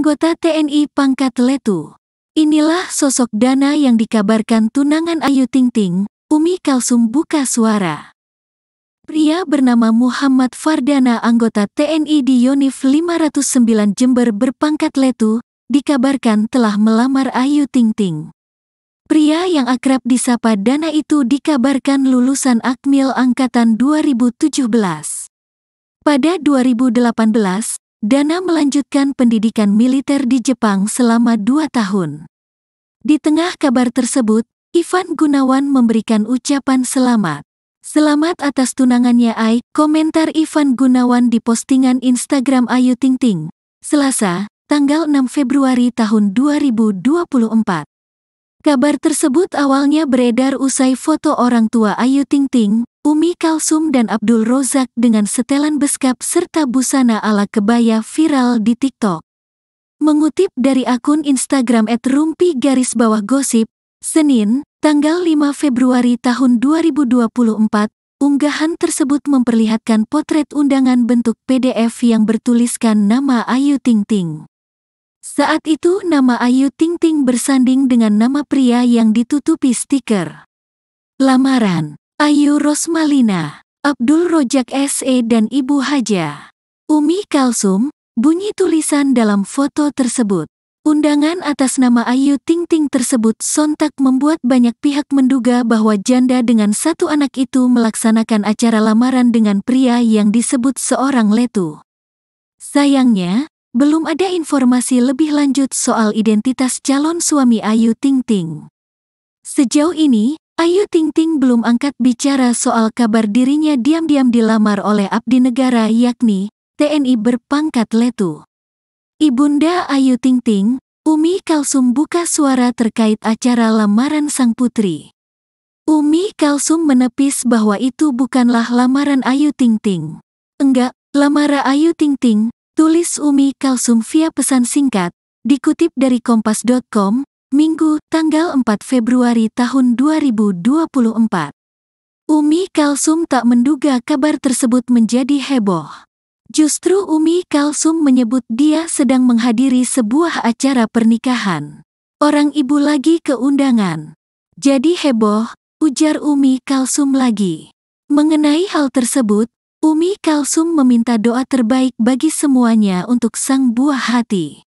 anggota TNI pangkat Letu. Inilah sosok Dana yang dikabarkan tunangan Ayu Ting Ting, Umi Kalsum buka suara. Pria bernama Muhammad Fardana anggota TNI di Yonif 509 Jember berpangkat Letu, dikabarkan telah melamar Ayu Ting Ting. Pria yang akrab disapa Dana itu dikabarkan lulusan Akmil Angkatan 2017. Pada 2018, Dana melanjutkan pendidikan militer di Jepang selama dua tahun. Di tengah kabar tersebut, Ivan Gunawan memberikan ucapan selamat. Selamat atas tunangannya Ai, komentar Ivan Gunawan di postingan Instagram Ayu Ting Ting, Selasa, tanggal 6 Februari tahun 2024. Kabar tersebut awalnya beredar usai foto orang tua Ayu Ting Ting, Umi Kalsum dan Abdul Rozak dengan setelan beskap serta busana ala kebaya viral di TikTok. Mengutip dari akun Instagram @rumpi garis bawah gosip, Senin, tanggal 5 Februari tahun 2024, unggahan tersebut memperlihatkan potret undangan bentuk PDF yang bertuliskan nama Ayu Ting Ting. Saat itu nama Ayu Ting Ting bersanding dengan nama pria yang ditutupi stiker. Lamaran Ayu Rosmalina, Abdul Rojak SE dan Ibu Haja. Umi Kalsum, bunyi tulisan dalam foto tersebut. Undangan atas nama Ayu Ting Ting tersebut sontak membuat banyak pihak menduga bahwa janda dengan satu anak itu melaksanakan acara lamaran dengan pria yang disebut seorang letu. Sayangnya, belum ada informasi lebih lanjut soal identitas calon suami Ayu Ting Ting. Sejauh ini, Ayu Ting Ting belum angkat bicara soal kabar dirinya diam-diam dilamar oleh abdi negara yakni TNI berpangkat letu. Ibunda Ayu Ting Ting, Umi Kalsum buka suara terkait acara lamaran sang putri. Umi Kalsum menepis bahwa itu bukanlah lamaran Ayu Ting Ting. Enggak, lamara Ayu Ting Ting, tulis Umi Kalsum via pesan singkat, dikutip dari kompas.com, Minggu, tanggal 4 Februari tahun 2024. Umi Kalsum tak menduga kabar tersebut menjadi heboh. Justru Umi Kalsum menyebut dia sedang menghadiri sebuah acara pernikahan. Orang ibu lagi keundangan. Jadi heboh, ujar Umi Kalsum lagi. Mengenai hal tersebut, Umi Kalsum meminta doa terbaik bagi semuanya untuk sang buah hati.